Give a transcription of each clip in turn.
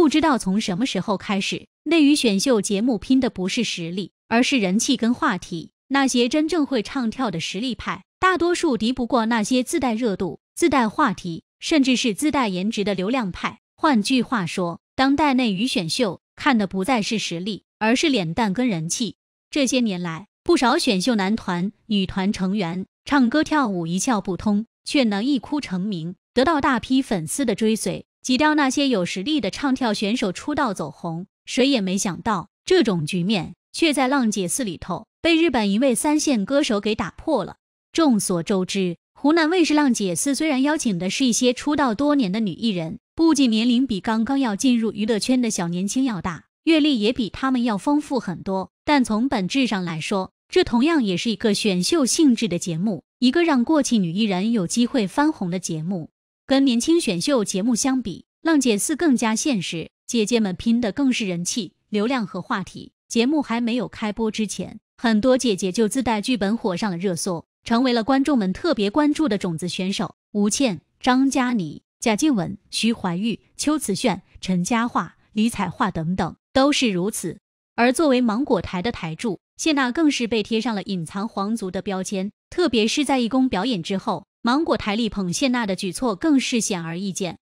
不知道从什么时候开始，内娱选秀节目拼的不是实力，而是人气跟话题。那些真正会唱跳的实力派，大多数敌不过那些自带热度、自带话题，甚至是自带颜值的流量派。换句话说，当代内娱选秀看的不再是实力，而是脸蛋跟人气。这些年来，不少选秀男团、女团成员唱歌跳舞一窍不通，却能一哭成名，得到大批粉丝的追随。挤掉那些有实力的唱跳选手出道走红，谁也没想到这种局面却在《浪姐四》里头被日本一位三线歌手给打破了。众所周知，湖南卫视《浪姐四》虽然邀请的是一些出道多年的女艺人，不仅年龄比刚刚要进入娱乐圈的小年轻要大，阅历也比他们要丰富很多，但从本质上来说，这同样也是一个选秀性质的节目，一个让过气女艺人有机会翻红的节目。跟年轻选秀节目相比，《浪姐4》更加现实，姐姐们拼的更是人气、流量和话题。节目还没有开播之前，很多姐姐就自带剧本火上了热搜，成为了观众们特别关注的种子选手。吴倩、张嘉倪、贾静雯、徐怀钰、邱瓷炫、陈嘉桦、李彩桦等等都是如此。而作为芒果台的台柱，谢娜更是被贴上了“隐藏皇族”的标签，特别是在义工表演之后。芒果台力捧谢娜的举措更是显而易见，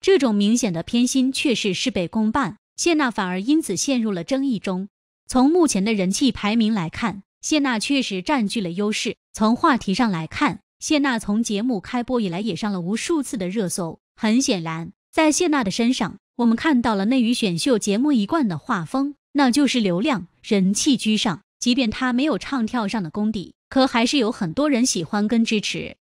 这种明显的偏心确实事倍功半，谢娜反而因此陷入了争议中。从目前的人气排名来看，谢娜确实占据了优势。从话题上来看，谢娜从节目开播以来也上了无数次的热搜。很显然，在谢娜的身上，我们看到了内娱选秀节目一贯的画风，那就是流量人气居上。即便她没有唱跳上的功底，可还是有很多人喜欢跟支持。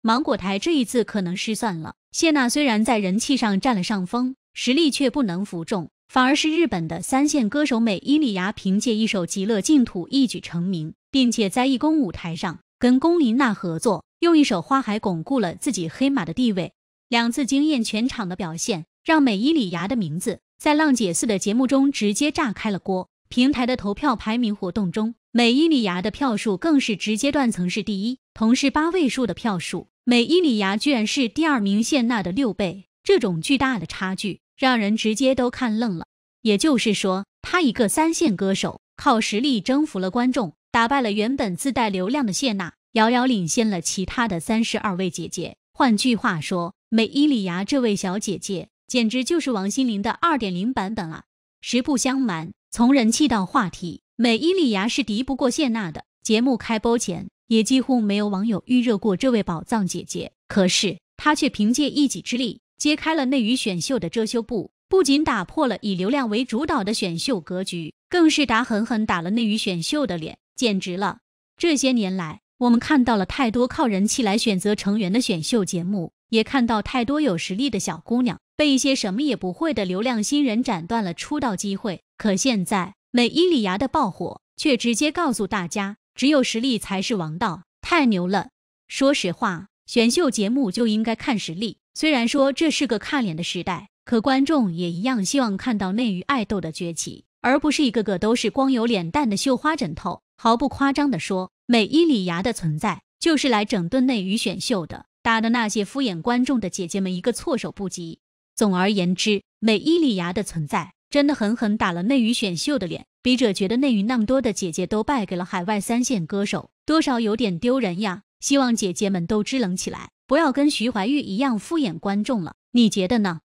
芒果台这一次可能失算了。谢娜虽然在人气上占了上风，实力却不能服众，反而是日本的三线歌手美伊礼芽凭借一首《极乐净土》一举成名，并且在义工舞台上跟龚琳娜合作，用一首《花海》巩固了自己黑马的地位。两次惊艳全场的表现，让美伊礼芽的名字在《浪姐四》的节目中直接炸开了锅。平台的投票排名活动中，美伊礼芽的票数更是直接断层式第一。同是八位数的票数，美伊里牙居然是第二名谢娜的六倍，这种巨大的差距让人直接都看愣了。也就是说，她一个三线歌手靠实力征服了观众，打败了原本自带流量的谢娜，遥遥领先了其他的三十二位姐姐。换句话说，美伊里牙这位小姐姐简直就是王心凌的二点零版本啊！实不相瞒，从人气到话题，美伊里牙是敌不过谢娜的。节目开播前。也几乎没有网友预热过这位宝藏姐姐，可是她却凭借一己之力揭开了内娱选秀的遮羞布，不仅打破了以流量为主导的选秀格局，更是打狠狠打了内娱选秀的脸，简直了！这些年来，我们看到了太多靠人气来选择成员的选秀节目，也看到太多有实力的小姑娘被一些什么也不会的流量新人斩断了出道机会，可现在美伊里牙的爆火却直接告诉大家。只有实力才是王道，太牛了！说实话，选秀节目就应该看实力。虽然说这是个看脸的时代，可观众也一样希望看到内娱爱豆的崛起，而不是一个个都是光有脸蛋的绣花枕头。毫不夸张地说，美依礼芽的存在就是来整顿内娱选秀的，打的那些敷衍观众的姐姐们一个措手不及。总而言之，美依礼芽的存在。真的狠狠打了内娱选秀的脸，笔者觉得内娱那么多的姐姐都败给了海外三线歌手，多少有点丢人呀！希望姐姐们都支棱起来，不要跟徐怀钰一样敷衍观众了。你觉得呢？